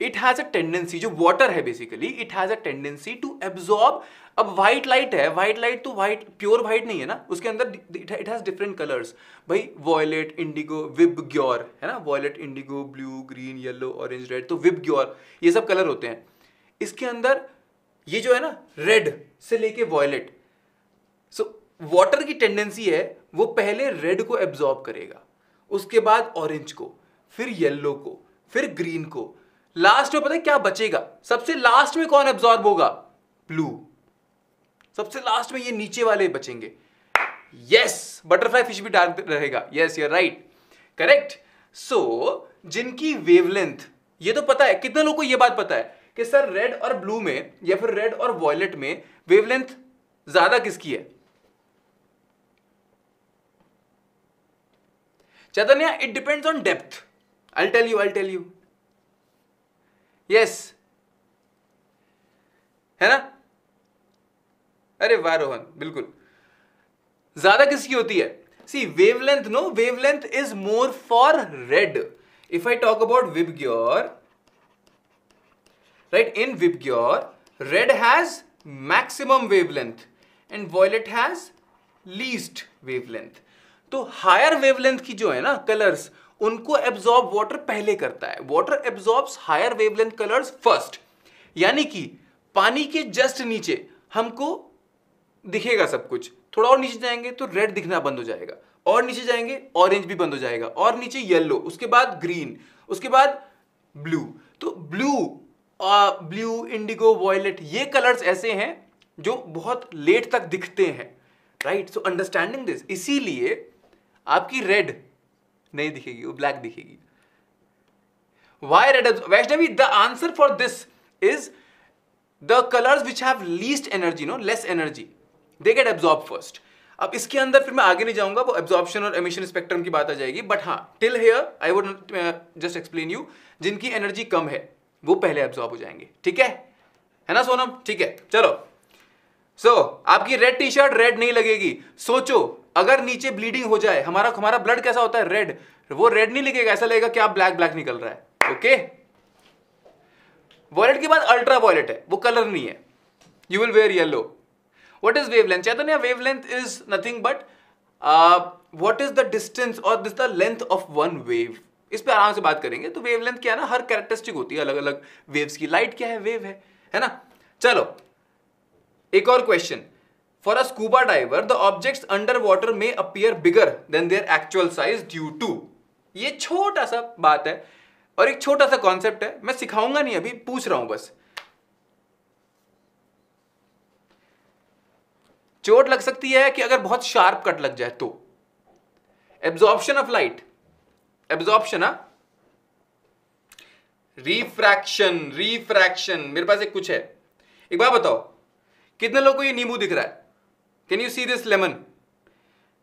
इट हैज़ अ टेंडेंसी जो वाटर है basically it has a tendency to absorb अब व्हाइट लाइट है व्हाइट लाइट तो व्हाइट प्योर व्हाइट नहीं है ना उसके अंदर इट हैज़ डिफरेंट कलर्स भाई वॉयलेट इंडिगो विब ग्योर है ना violet indigo blue green yellow orange red तो विब ग्योर ये सब कलर होते हैं इसके अंदर ये जो है ना रेड से लेके वॉयलेट सो वाटर की टेंडेंसी है वो पहले रेड को एब्जॉर्ब करेगा उसके बाद ऑरेंज को फिर येल्लो को फिर ग्रीन को लास्ट में पता है क्या बचेगा सबसे लास्ट में कौन एब्जॉर्ब होगा ब्लू सबसे लास्ट में ये नीचे वाले बचेंगे यस बटरफ्लाई फिश भी डार्क रहेगा yes you're right correct so जिनकी वेवलेंथ ये तो पता है कितने लोगों को ये बात पता है कि सर रेड और ब्लू में या फिर रेड और वॉयलेट में वेवलेंथ ज्यादा किसकी है Chaitanya it depends on depth I tell you I tell you yes है ना अरे वाह रोहन बिल्कुल ज्यादा किसकी होती है see wavelength no wavelength is more for red if I talk about VIBGYOR right in VIBGYOR red has maximum wavelength and violet has least wavelength तो हायर वेवलेंथ की जो है ना कलर्स उनको एब्जॉर्ब वाटर पहले करता है water absorb higher wavelength colours first यानी कि पानी के जस्ट नीचे हमको दिखेगा सब कुछ थोड़ा और नीचे जाएंगे तो रेड दिखना बंद हो जाएगा और नीचे जाएंगे ऑरेंज भी बंद हो जाएगा और नीचे येलो उसके बाद ग्रीन उसके बाद ब्लू तो ब्लू ब्लू इंडिगो वॉयलेट ये कलर्स ऐसे हैं जो बहुत लेट तक दिखते हैं राइट सो अंडरस्टैंडिंग दिस इसीलिए आपकी रेड नहीं दिखेगी वो ब्लैक दिखेगी why red Vaishnavi the answer for this is the colours which have least energy no less energy they get absorb first अब इसके अंदर फिर मैं आगे नहीं जाऊंगा वो एब्जॉर्प्शन और एमिशन स्पेक्ट्रम की बात आ जाएगी बट हाँ till here I would just explain you जिनकी एनर्जी कम है वो पहले एब्जॉर्ब हो जाएंगे ठीक है है ना सोनम ठीक है चलो सो so, आपकी रेड टी शर्ट रेड नहीं लगेगी सोचो अगर नीचे ब्लीडिंग हो जाए हमारा हमारा ब्लड कैसा होता है रेड वो रेड नहीं लिखेगा ऐसा लगेगा कि आप ब्लैक ब्लैक निकल रहा है ओके वॉयलेट के बाद अल्ट्रा वॉयलेट है वो कलर नहीं है you will wear yellow what is wave wavelength Chaitanya length is nothing but what is the distance और this the length of one wave इस पर आराम से बात करेंगे तो वेव लेंथ क्या है ना हर कैरेक्टरिस्टिक होती है अलग अलग वेव्स की लाइट क्या है वेव है है ना चलो एक और question a scuba diver the the under underwater may appear bigger than their actual size due to ये छोटा सा बात है और एक छोटा सा कॉन्सेप्ट है मैं सिखाऊंगा नहीं अभी पूछ रहा हूं बस चोट लग सकती है कि अगर बहुत शार्प कट लग जाए तो एब्जॉर्प्शन ऑफ लाइट एब्जॉर्प्शन हा रिफ्रैक्शन रिफ्रैक्शन मेरे पास एक कुछ है एक बार बताओ कितने लोगों को ये नींबू दिख रहा है can you see this lemon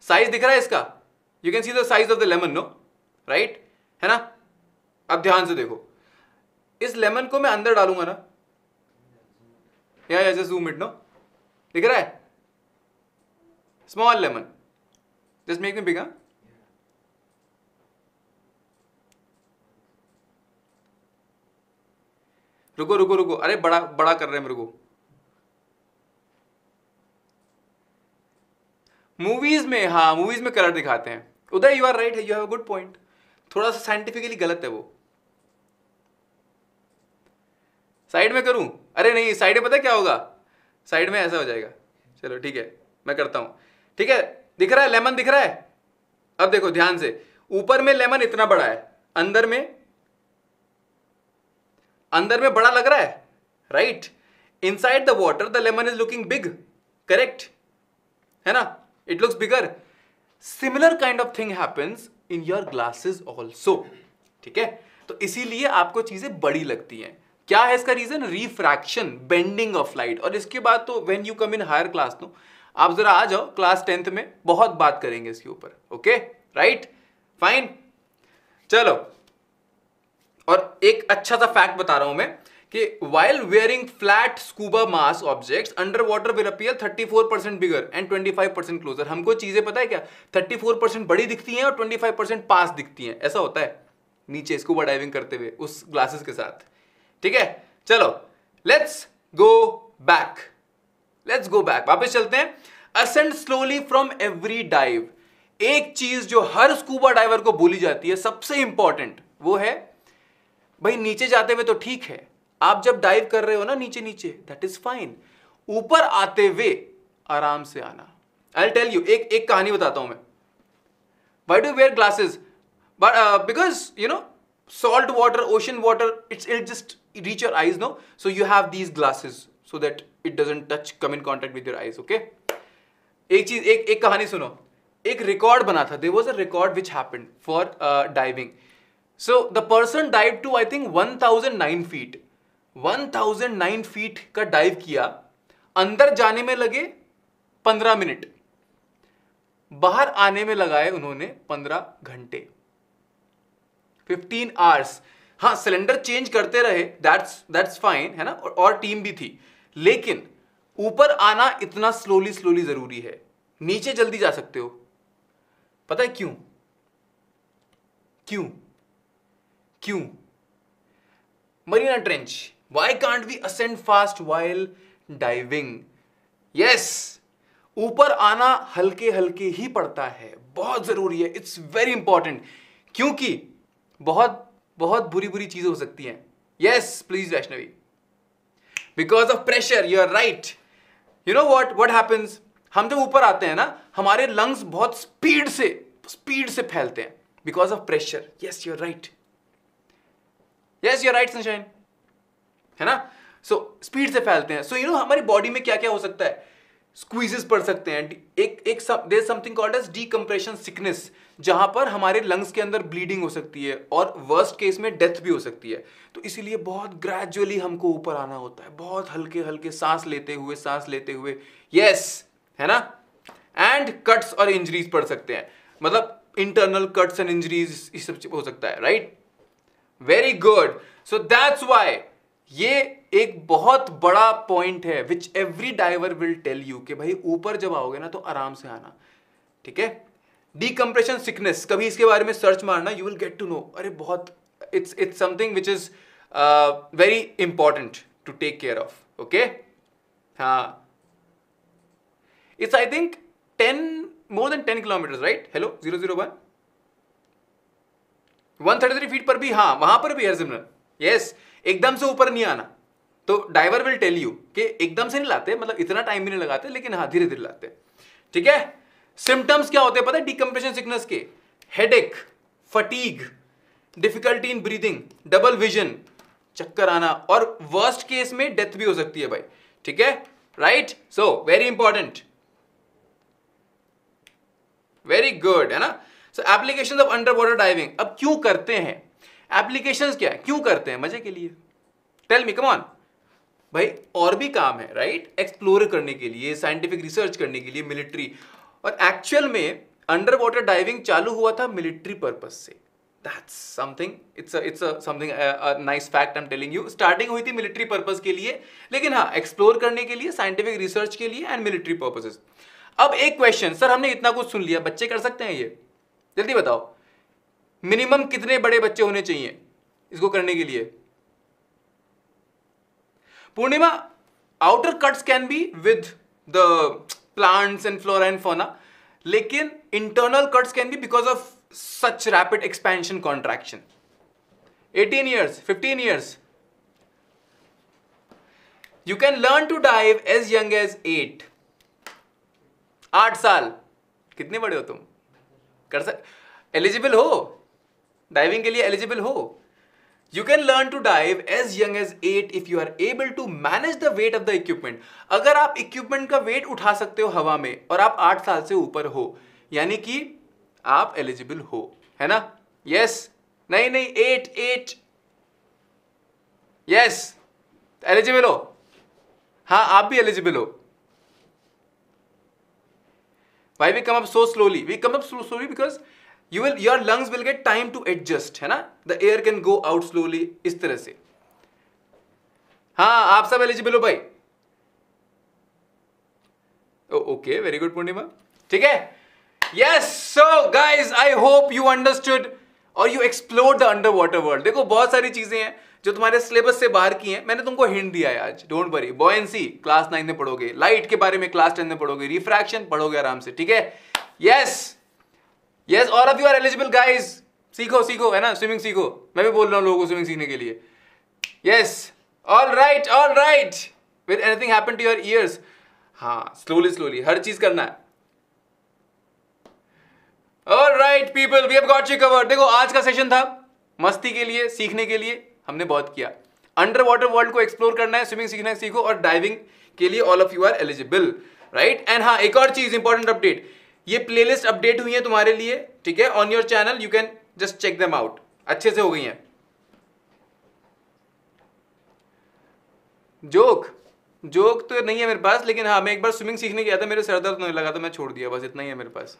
size दिख रहा है इसका you can see the size of the lemon no right है ना अब ध्यान से देखो इस लेमन को मैं अंदर डालूंगा ना या as a zoom it no दिख रहा है small lemon just make me bigger रुको रुको रुको अरे बड़ा बड़ा कर रहे हैं मेरे को मूवीज में हाँ मूवीज में कलर दिखाते हैं उधर यू आर राइट है you have a good point थोड़ा सा साइंटिफिकली गलत है वो साइड में करूं अरे नहीं साइड में पता क्या होगा साइड में ऐसा हो जाएगा चलो ठीक है मैं करता हूं ठीक है दिख रहा है लेमन दिख रहा है अब देखो ध्यान से ऊपर में लेमन इतना बड़ा है अंदर में अंदर में बड़ा लग रहा है right inside the water the lemon is looking big correct है ना it looks bigger similar kind of thing happens in your glasses also ठीक है तो इसीलिए आपको चीजें बड़ी लगती हैं क्या है इसका reason refraction bending of light और इसके बाद तो when you come in higher class no आप जरा आ जाओ क्लास टेंथ में बहुत बात करेंगे इसके ऊपर ओके राइट फाइन चलो और एक अच्छा सा फैक्ट बता रहा हूं मैं कि while wearing flat scuba mask objects underwater will appear 34% bigger and 25% closer हमको चीजें पता है क्या 34% बड़ी दिखती हैं और 25% पास दिखती हैं ऐसा होता है नीचे स्कूबा डाइविंग करते हुए उस ग्लासेस के साथ ठीक है चलो let's go back let's go back वापस चलते हैं ascend slowly from every dive एक चीज जो हर स्कूबा डाइवर को बोली जाती है सबसे इंपॉर्टेंट वो है भाई नीचे जाते हुए तो ठीक है आप जब डाइव कर रहे हो ना नीचे नीचे दैट इज फाइन ऊपर आते हुए आराम से आना आई टेल यू एक एक कहानी बताता हूं मैं why do wear glasses but because you know salt water ocean water it's it just reach your eyes no so you have these glasses so that it doesn't touch come in contact with your eyes okay एक चीज एक एक कहानी सुनो एक record बना था there was a record which happen for diving so the person dive to I think one thousand nine feet 1009 feet का डाइव किया अंदर जाने में लगे 15 मिनट बाहर आने में लगाए उन्होंने 15 घंटे 15 आवर्स हाँ सिलेंडर चेंज करते रहे दैट्स दैट्स फाइन है ना और, और टीम भी थी लेकिन ऊपर आना इतना स्लोली स्लोली जरूरी है नीचे जल्दी जा सकते हो पता है क्यों क्यों क्यों Mariana trench why can't we ascend fast while diving yes ऊपर आना हल्के हल्के ही पड़ता है बहुत ज़रूरी है इट्स वेरी इंपॉर्टेंट क्योंकि बहुत बहुत बुरी बुरी चीज़ें हो सकती हैं yes please Vaishnavi because of pressure you are right you know what what happens हम जब ऊपर आते हैं ना हमारे लंग्स बहुत स्पीड से स्पीड से फैलते हैं because of pressure yes you are right yes you are right sunshine है ना सो so, स्पीड से फैलते हैं सो यू नो हमारी बॉडी में क्या क्या हो सकता है स्क्वीजेस पड़ सकते हैं एक एक there something called as decompression sickness जहां पर हमारे लंग्स के अंदर ब्लीडिंग हो सकती है और वर्स्ट केस में डेथ भी हो सकती है तो इसीलिए बहुत ग्रेजुअली हमको ऊपर आना होता है बहुत हल्के हल्के सांस लेते हुए सांस लेते हुए यस yes, है ना एंड कट्स और इंजरीज पड़ सकते हैं मतलब इंटरनल कट्स एंड इंजरीज इस सब हो सकता है right very good so that's why ये एक बहुत बड़ा पॉइंट है which every diver will tell you कि भाई ऊपर जब आओगे ना तो आराम से आना ठीक है डीकम्प्रेशन सिकनेस कभी इसके बारे में सर्च मारना you will get to know अरे बहुत it's it's something which is very important to take care of okay हाँ it's I think ten more than ten kilometre right hello zero zero one one thirty three feet पर भी हाँ वहां पर भी है सिमरन यस yes. एकदम से ऊपर नहीं आना तो डाइवर विल टेल यू कि एकदम से नहीं लाते मतलब इतना टाइम भी नहीं लगाते लेकिन हाँ धीरे धीरे लाते ठीक है सिम्टम्स क्या होते हैं पता है डिकम्प्रेशन सिकनेस के एक fatigue difficulty in breathing double vision चक्कर आना और वर्स्ट केस में डेथ भी हो सकती है भाई ठीक है right so very important very good है ना so application of under water diving अब क्यों करते हैं एप्लीकेशन क्या है क्यों करते हैं मजे के लिए टेल मी कमॉन भाई और भी काम है राइट एक्सप्लोर करने के लिए साइंटिफिक रिसर्च करने के लिए मिलिट्री और एक्चुअल में अंडर वाटर डाइविंग चालू हुआ था मिलिट्री पर्पज से that's something it's it's something nice fact I am telling you starting हुई थी मिलिट्री पर्पज के लिए लेकिन हाँ एक्सप्लोर करने के लिए साइंटिफिक रिसर्च के लिए एंड मिलिट्री पर्पजेज अब एक क्वेश्चन सर हमने इतना कुछ सुन लिया बच्चे कर सकते हैं ये जल्दी बताओ मिनिमम कितने बड़े बच्चे होने चाहिए इसको करने के लिए Purnima outer cuts can be with the plants and flora and fauna लेकिन internal cuts can be because of such rapid expansion contraction 18 years 15 years you can learn to dive as young as eight आठ साल कितने बड़े हो तुम कर सक eligible हो डाइविंग के लिए एलिजिबल हो you can learn to dive as young as eight if you are able to manage the weight of the equipment अगर आप इक्विपमेंट का वेट उठा सकते हो हवा में और आप आठ साल से ऊपर हो यानी कि आप एलिजिबल हो है ना यस yes. नहीं नहीं एट एट यस एलिजिबल हो हाँ आप भी एलिजिबल हो Why we come up so slowly we come up so slowly you will your lungs will get time to adjust है ना the air can go out slowly इस तरह से हाँ आप सब एलिजिबल हो भाई ओके वेरी गुड पूर्णिमा ठीक है yes so guys I hope you understood और you explore the under water world देखो बहुत सारी चीजें हैं जो तुम्हारे सिलेबस से बाहर की हैं मैंने तुमको हिंट दिया है आज डोंट वरी बॉयसी क्लास नाइन में पढ़ोगे लाइट के बारे में क्लास टेन में पढ़ोगे रिफ्रैक्शन पढ़ोगे आराम से ठीक है yes yes! Yes all of you are eligible guys सीखो सीखो है ना स्विमिंग सीखो मैं भी बोल रहा हूँ लोगों को स्विमिंग सीखने के लिए yes all right all right with anything happen to your ears हाँ स्लोली स्लोली हर चीज करना है all right people we have got you cover देखो आज का सेशन था मस्ती के लिए सीखने के लिए हमने बहुत किया अंडर वाटर वर्ल्ड को एक्सप्लोर करना है स्विमिंग सीखना है सीखो और डाइविंग के लिए all of you are eligible right and हाँ एक और चीज इंपॉर्टेंट अपडेट ये प्लेलिस्ट अपडेट हुई है तुम्हारे लिए ठीक है on your channel you can just check them out अच्छे से हो गई हैं जोक जोक तो नहीं है मेरे पास लेकिन हाँ मैं एक बार स्विमिंग सीखने गया था मेरे सर दर्द होने लगा था मैं छोड़ दिया बस इतना ही है मेरे पास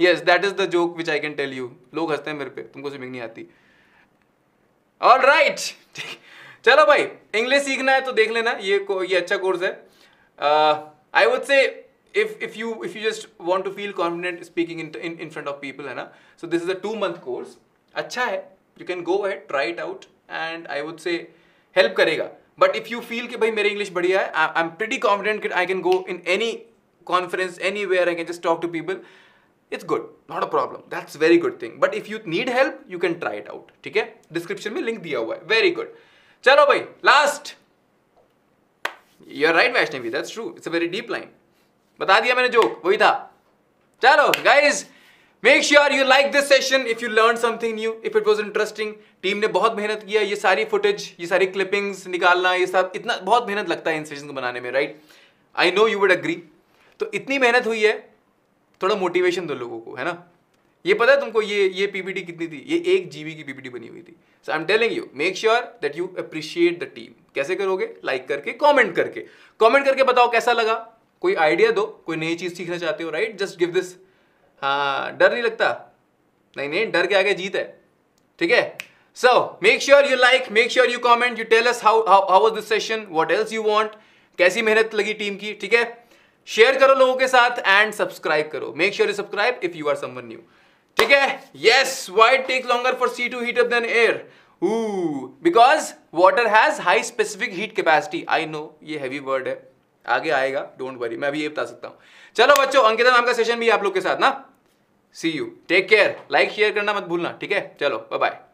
yes that is the joke which I can tell you लोग हंसते हैं मेरे पे तुमको स्विमिंग नहीं आती ऑल राइट right. चलो भाई इंग्लिश सीखना है तो देख लेना ये ये अच्छा कोर्स है I would say if if you if you just want to feel confident speaking in in, in front of people है ना so this is a two month course acha hai you can go ahead try it out and I would say help karega but if you feel ki bhai मेरी English badhiya hai I, I'm pretty confident that I can go in any conference anywhere I can just talk to people it's good not a problem that's very good thing but if you need help you can try it out theek hai description mein link diya hua hai very good chalo bhai last you're right Vaishnavi that's true it's a very deep line बता दिया मैंने joke वही था चलो guys make sure you like this session if you learn something new if it was interesting team ने बहुत मेहनत किया ये सारी फुटेज ये सारी क्लिपिंग्स निकालना ये सब इतना बहुत मेहनत लगता है इन सेशन को बनाने में right I know you would agree तो इतनी मेहनत हुई है थोड़ा मोटिवेशन दो लोगों को है ना ये पता है तुमको ये ये पीपीटी कितनी थी ये एक जीबी की पीपीटी बनी हुई थी so I am telling you make sure that you appreciate the team कैसे करोगे लाइक like करके कमेंट करके कमेंट करके बताओ कैसा लगा कोई आइडिया दो कोई नई चीज़ सीखना चाहते हो राइट जस्ट गिव दिस हाँ डर नहीं लगता नहीं नहीं डर के आगे जीत है ठीक है so make sure you like make sure you comment you tell us how how this session what else you want कैसी मेहनत लगी टीम की ठीक है शेयर करो लोगों के साथ एंड सब्सक्राइब करो make sure you subscribe if you are someone new ठीक है yes why it take longer for sea to heat up than air because water has high specific heat capacity I know ये heavy word है आगे आएगा don't worry मैं अभी ये बता सकता हूँ चलो बच्चों अंकिता नाम का सेशन भी आप लोग के साथ ना see you take care like share करना मत भूलना ठीक है चलो बाय बाय